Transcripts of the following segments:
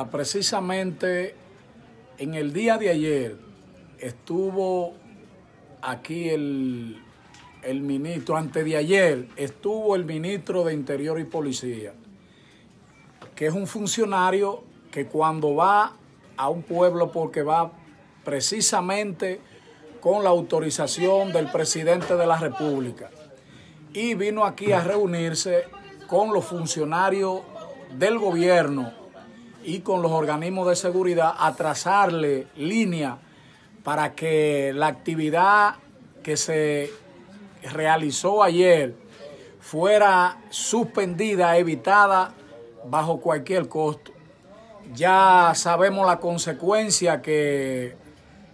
Ah, precisamente en el día de ayer estuvo aquí el, ministro, antes de ayer estuvo el ministro de Interior y Policía, que es un funcionario que cuando va a un pueblo porque va precisamente con la autorización del presidente de la República y vino aquí a reunirse con los funcionarios del gobierno y con los organismos de seguridad a trazarle línea para que la actividad que se realizó ayer fuera suspendida, evitada bajo cualquier costo. Ya sabemos la consecuencia que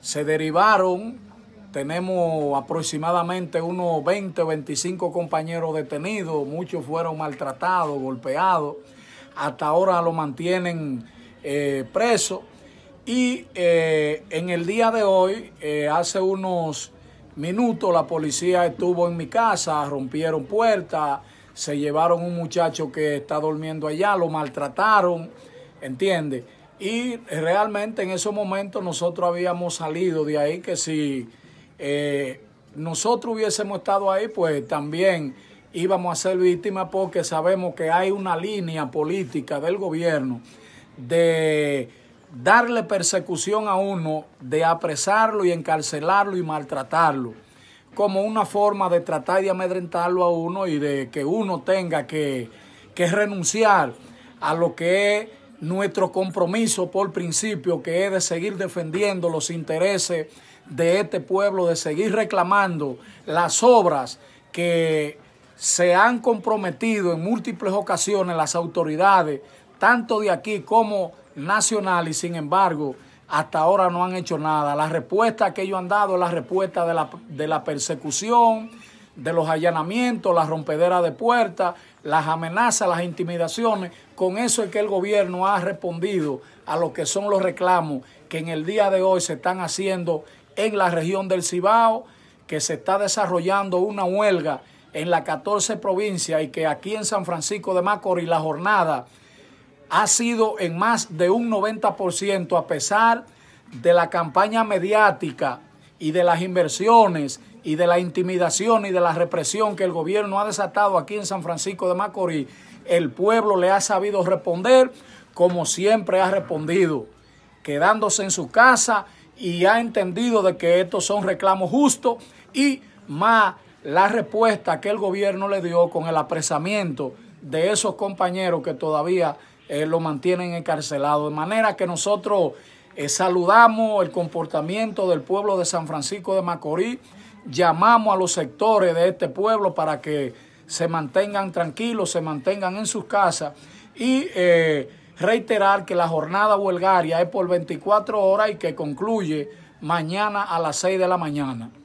se derivaron. Tenemos aproximadamente unos 20 o 25 compañeros detenidos. Muchos fueron maltratados, golpeados. Hasta ahora lo mantienen eh, preso. Y eh, en el día de hoy, eh, hace unos minutos, la policía estuvo en mi casa, rompieron puertas, se llevaron un muchacho que está durmiendo allá, lo maltrataron, entiende Y realmente en esos momentos nosotros habíamos salido de ahí que si nosotros hubiésemos estado ahí, pues también íbamos a ser víctimas porque sabemos que hay una línea política del gobierno de darle persecución a uno, de apresarlo y encarcelarlo y maltratarlo, como una forma de tratar de amedrentarlo a uno y de que uno tenga que, que renunciar a lo que es nuestro compromiso por principio, que es de seguir defendiendo los intereses de este pueblo, de seguir reclamando las obras que se han comprometido en múltiples ocasiones las autoridades tanto de aquí como nacional, y sin embargo, hasta ahora no han hecho nada. La respuesta que ellos han dado es la respuesta de la, de la persecución, de los allanamientos, las rompedera de puertas, las amenazas, las intimidaciones. Con eso es que el gobierno ha respondido a lo que son los reclamos que en el día de hoy se están haciendo en la región del Cibao, que se está desarrollando una huelga en las 14 provincias y que aquí en San Francisco de Macorís la jornada ha sido en más de un 90% a pesar de la campaña mediática y de las inversiones y de la intimidación y de la represión que el gobierno ha desatado aquí en San Francisco de Macorís, el pueblo le ha sabido responder como siempre ha respondido, quedándose en su casa y ha entendido de que estos son reclamos justos y más la respuesta que el gobierno le dio con el apresamiento de esos compañeros que todavía eh, lo mantienen encarcelado. De manera que nosotros eh, saludamos el comportamiento del pueblo de San Francisco de Macorís, llamamos a los sectores de este pueblo para que se mantengan tranquilos, se mantengan en sus casas y eh, reiterar que la jornada huelgaria es por 24 horas y que concluye mañana a las 6 de la mañana.